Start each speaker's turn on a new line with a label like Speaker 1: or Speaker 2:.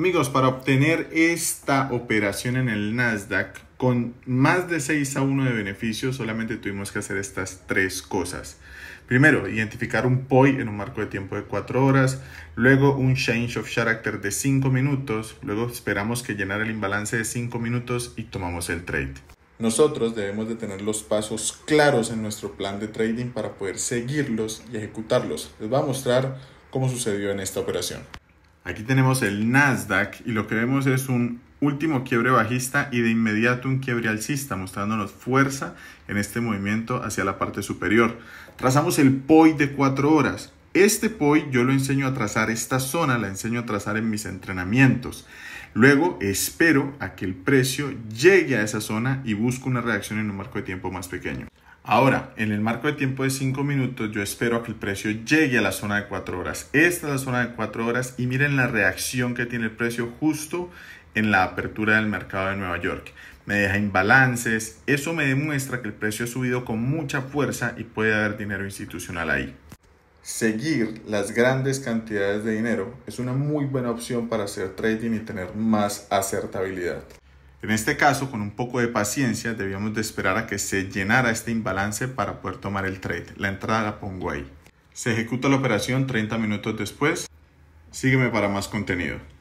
Speaker 1: Amigos, para obtener esta operación en el Nasdaq con más de 6 a 1 de beneficio, solamente tuvimos que hacer estas tres cosas. Primero, identificar un POI en un marco de tiempo de 4 horas, luego un change of character de 5 minutos, luego esperamos que llenara el imbalance de 5 minutos y tomamos el trade. Nosotros debemos de tener los pasos claros en nuestro plan de trading para poder seguirlos y ejecutarlos. Les voy a mostrar cómo sucedió en esta operación. Aquí tenemos el Nasdaq y lo que vemos es un último quiebre bajista y de inmediato un quiebre alcista, mostrándonos fuerza en este movimiento hacia la parte superior. Trazamos el POI de 4 horas. Este POI yo lo enseño a trazar, esta zona la enseño a trazar en mis entrenamientos. Luego espero a que el precio llegue a esa zona y busco una reacción en un marco de tiempo más pequeño. Ahora, en el marco de tiempo de 5 minutos, yo espero a que el precio llegue a la zona de 4 horas. Esta es la zona de 4 horas y miren la reacción que tiene el precio justo en la apertura del mercado de Nueva York. Me deja imbalances. Eso me demuestra que el precio ha subido con mucha fuerza y puede haber dinero institucional ahí seguir las grandes cantidades de dinero es una muy buena opción para hacer trading y tener más acertabilidad. En este caso, con un poco de paciencia, debíamos de esperar a que se llenara este imbalance para poder tomar el trade. La entrada la pongo ahí.
Speaker 2: Se ejecuta la operación 30 minutos después. Sígueme para más contenido.